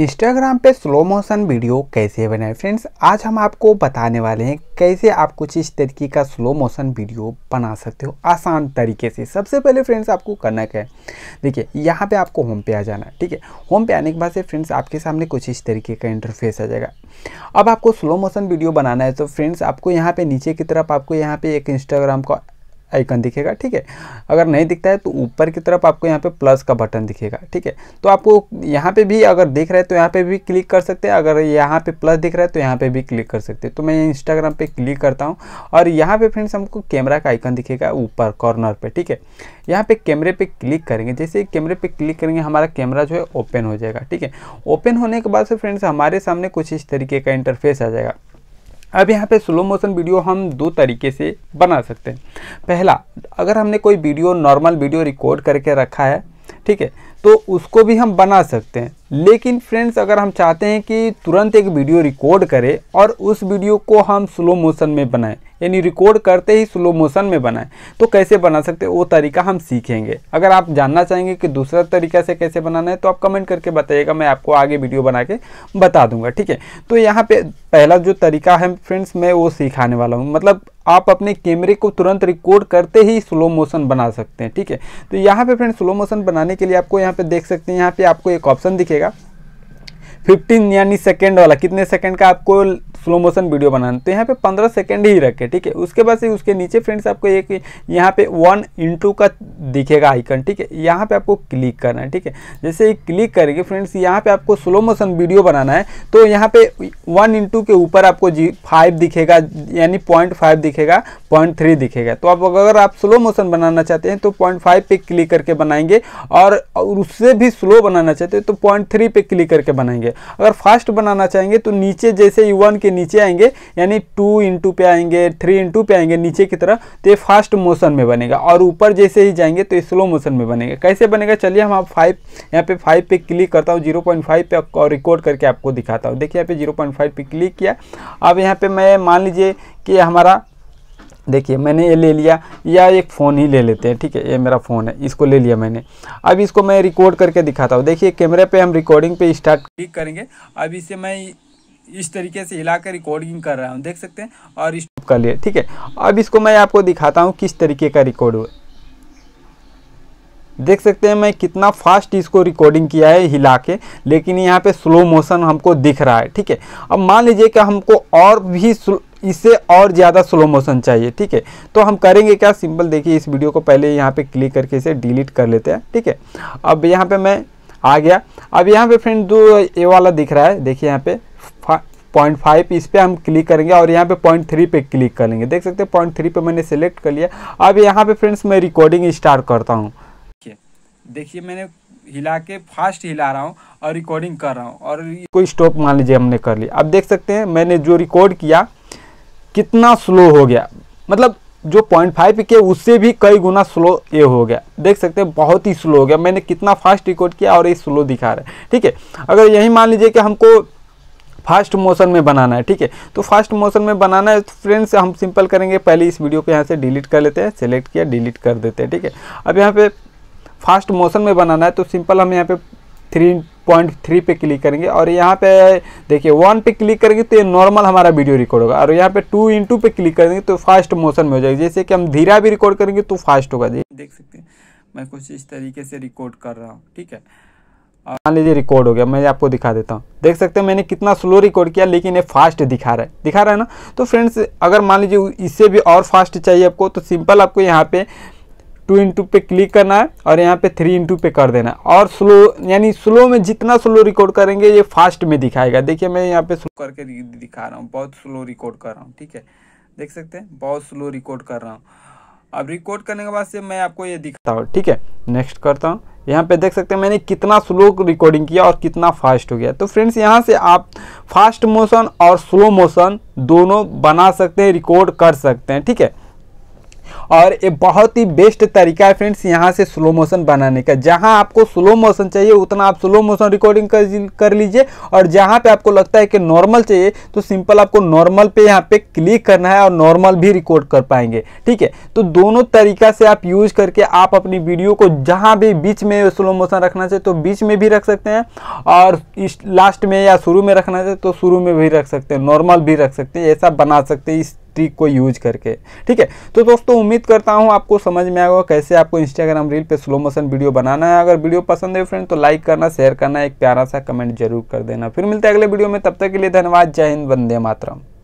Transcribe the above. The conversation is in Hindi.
इंस्टाग्राम पे स्लो मोशन वीडियो कैसे बनाए फ्रेंड्स आज हम आपको बताने वाले हैं कैसे आप कुछ इस तरीके का स्लो मोशन वीडियो बना सकते हो आसान तरीके से सबसे पहले फ्रेंड्स आपको करना क्या है देखिए यहाँ पे आपको होम पे आ जाना है ठीक है होम पे आने के बाद से फ्रेंड्स आपके सामने कुछ इस तरीके का इंटरफेस आ जाएगा अब आपको स्लो मोशन वीडियो बनाना है तो फ्रेंड्स आपको यहाँ पर नीचे की तरफ आपको यहाँ पे एक इंस्टाग्राम का आइकन दिखेगा ठीक है अगर नहीं दिखता है तो ऊपर की तरफ आपको यहाँ पे प्लस का बटन दिखेगा ठीक है तो आपको यहाँ पे भी अगर दिख रहा है तो यहाँ पे भी क्लिक कर सकते हैं अगर यहाँ पे प्लस दिख रहा है तो यहाँ पे भी क्लिक कर सकते हैं तो मैं इंस्टाग्राम पे क्लिक करता हूँ और यहाँ पे फ्रेंड्स हमको कैमरा का आइकन दिखेगा ऊपर कॉर्नर पर ठीक है यहाँ पे कैमरे पे क्लिक करेंगे जैसे कैमरे पे क्लिक करेंगे हमारा कैमरा जो है ओपन हो जाएगा ठीक है ओपन होने के बाद से फ्रेंड्स हमारे सामने कुछ इस तरीके का इंटरफेस आ जाएगा अब यहाँ पे स्लो मोशन वीडियो हम दो तरीके से बना सकते हैं पहला अगर हमने कोई वीडियो नॉर्मल वीडियो रिकॉर्ड करके रखा है ठीक है तो उसको भी हम बना सकते हैं लेकिन फ्रेंड्स अगर हम चाहते हैं कि तुरंत एक वीडियो रिकॉर्ड करें और उस वीडियो को हम स्लो मोशन में बनाएं यानी रिकॉर्ड करते ही स्लो मोशन में बनाएं तो कैसे बना सकते हैं वो तरीका हम सीखेंगे अगर आप जानना चाहेंगे कि दूसरा तरीका से कैसे बनाना है तो आप कमेंट करके बताइएगा मैं आपको आगे वीडियो बना के बता दूंगा ठीक है तो यहाँ पे पहला जो तरीका है फ्रेंड्स मैं वो सिखाने वाला हूँ मतलब आप अपने कैमरे को तुरंत रिकॉर्ड करते ही स्लो मोशन बना सकते हैं ठीक है तो यहाँ पर फ्रेंड्स स्लो मोशन बनाने के लिए आपको यहाँ पर देख सकते हैं यहाँ पर आपको एक ऑप्शन दिखेगा रखिएगा फिफ्टीन यानी सेकेंड वाला कितने सेकेंड का आपको स्लो मोशन वीडियो बनाना तो यहाँ पे पंद्रह सेकेंड ही रखे ठीक है उसके बाद से उसके नीचे फ्रेंड्स आपको एक यहाँ पे वन इंटू का दिखेगा आइकन ठीक है यहाँ पे आपको क्लिक करना है ठीक है जैसे ही क्लिक करेंगे फ्रेंड्स यहाँ पे आपको स्लो मोशन वीडियो बनाना है तो यहाँ पे वन इंटू के ऊपर आपको जी फाइव दिखेगा यानी पॉइंट फाइव दिखेगा पॉइंट थ्री दिखेगा तो आप अगर आप स्लो मोशन बनाना चाहते हैं तो पॉइंट फाइव पे क्लिक करके बनाएंगे और उससे भी स्लो बनाना चाहते हैं तो पॉइंट थ्री पे क्लिक करके बनाएंगे अगर फास्ट बनाना चाहेंगे तो नीचे जैसे यू के नीचे आएंगे यानी टू इंटू पे आएंगे थ्री इंटू पे आएंगे नीचे की तरफ तो ये फास्ट मोशन में बनेगा और ऊपर जैसे ही जाएंगे तो स्लो मोशन में बनेगा कैसे बनेगा चलिए हम आप फाइव यहाँ पे फाइव पे क्लिक करता हूँ जीरो पॉइंट फाइव पे और रिकॉर्ड करके आपको दिखाता हूँ देखिए यहाँ पे जीरो पॉइंट फाइव पे क्लिक किया अब यहाँ पे मैं मान लीजिए कि हमारा देखिए मैंने ये ले लिया या एक फ़ोन ही ले लेते हैं ठीक है ये मेरा फ़ोन है इसको ले लिया मैंने अब इसको मैं रिकॉर्ड करके दिखाता हूँ देखिए कैमरे पे हम रिकॉर्डिंग पे स्टार्ट क्लिक करेंगे अब इसे मैं इस तरीके से हिला कर रिकॉर्डिंग कर रहा हूँ देख सकते हैं और स्टॉप कर लिए ठीक है अब इसको मैं आपको दिखाता हूँ किस तरीके का रिकॉर्ड हुआ देख सकते हैं मैं कितना फास्ट इसको रिकॉर्डिंग किया है हिला के लेकिन यहाँ पे स्लो मोशन हमको दिख रहा है ठीक है अब मान लीजिए कि हमको और भी इससे और ज़्यादा स्लो मोशन चाहिए ठीक है तो हम करेंगे क्या सिंपल देखिए इस वीडियो को पहले यहाँ पे क्लिक करके इसे डिलीट कर लेते हैं ठीक है अब यहाँ पे मैं आ गया अब यहाँ पे फ्रेंड जो ये वाला दिख रहा है देखिए यहाँ पे पॉइंट फाइव इस पर हम क्लिक करेंगे और यहाँ पे पॉइंट थ्री पे क्लिक करेंगे देख सकते हैं पॉइंट थ्री पे मैंने सेलेक्ट कर लिया अब यहाँ पर फ्रेंड्स मैं रिकॉर्डिंग स्टार्ट करता हूँ देखिए मैंने हिला के फास्ट हिला रहा हूँ और रिकॉर्डिंग कर रहा हूँ और कोई स्टॉप मान लीजिए हमने कर लिया अब देख सकते हैं मैंने जो रिकॉर्ड किया कितना स्लो हो गया मतलब जो पॉइंट फाइव के उससे भी कई गुना स्लो ये हो गया देख सकते हैं बहुत ही स्लो हो गया मैंने कितना फास्ट रिकॉर्ड किया और ये स्लो दिखा रहा है ठीक है अगर यही मान लीजिए कि हमको फास्ट मोशन में बनाना है ठीक है तो फास्ट मोशन में बनाना है तो फ्रेंड्स हम सिंपल करेंगे पहले इस वीडियो को यहाँ से डिलीट कर लेते हैं सेलेक्ट किया डिलीट कर देते हैं ठीक है अब यहाँ पर फास्ट मोशन में बनाना है तो सिंपल हम यहाँ पर थ्री पॉइंट थ्री पे क्लिक करेंगे और यहाँ पे देखिए वन पे क्लिक करेंगे तो ये नॉर्मल हमारा वीडियो रिकॉर्ड होगा और यहाँ पे टू इन टू पे क्लिक करेंगे तो फास्ट मोशन में हो जाएगा जैसे कि हम धीरा भी रिकॉर्ड करेंगे तो फास्ट होगा जी देख सकते हैं मैं कुछ इस तरीके से रिकॉर्ड कर रहा हूँ ठीक है मान लीजिए रिकॉर्ड हो गया मैं आपको दिखा देता हूँ देख सकते हैं मैंने कितना स्लो रिकॉर्ड किया लेकिन ये फास्ट दिखा रहा है दिखा रहा है ना तो फ्रेंड्स अगर मान लीजिए इससे भी और फास्ट चाहिए आपको तो सिंपल आपको यहाँ पे टू इंटू पे क्लिक करना है और यहाँ पे थ्री इंटू पे कर देना है और स्लो यानी स्लो में जितना स्लो रिकॉर्ड करेंगे ये फास्ट में दिखाएगा देखिए मैं यहाँ पे स्लो करके दिखा रहा हूँ बहुत स्लो रिकॉर्ड कर रहा हूँ ठीक है देख सकते हैं बहुत स्लो रिकॉर्ड कर रहा हूँ अब रिकॉर्ड करने के बाद से मैं आपको ये दिखाता हूँ ठीक है नेक्स्ट करता हूँ यहाँ पे देख सकते हैं मैंने कितना स्लो रिकॉर्डिंग किया और कितना फास्ट हो गया तो फ्रेंड्स यहाँ से आप फास्ट मोशन और स्लो मोशन दोनों बना सकते हैं रिकॉर्ड कर सकते हैं ठीक है और ये बहुत ही बेस्ट तरीका है फ्रेंड्स यहाँ से स्लो मोशन बनाने का जहाँ आपको स्लो मोशन चाहिए उतना आप स्लो मोशन रिकॉर्डिंग कर, कर लीजिए और जहाँ पे आपको लगता है कि नॉर्मल चाहिए तो सिंपल आपको नॉर्मल पे यहाँ पे क्लिक करना है और नॉर्मल भी रिकॉर्ड कर पाएंगे ठीक है तो दोनों तरीका से आप यूज करके आप अपनी वीडियो को जहाँ भी बीच में स्लो मोशन रखना चाहिए तो बीच में भी रख सकते हैं और लास्ट में या शुरू में रखना चाहिए तो शुरू में भी रख सकते हैं नॉर्मल भी रख सकते हैं ऐसा बना सकते हैं इस ट्रिक को यूज करके ठीक है तो दोस्तों उम्मीद करता हूँ आपको समझ में आएगा कैसे आपको इंस्टाग्राम रील पे स्लो मोशन वीडियो बनाना है अगर वीडियो पसंद है फ्रेंड तो लाइक करना शेयर करना एक प्यारा सा कमेंट जरूर कर देना फिर मिलते हैं अगले वीडियो में तब तक के लिए धन्यवाद जय हिंद वंदे मातरम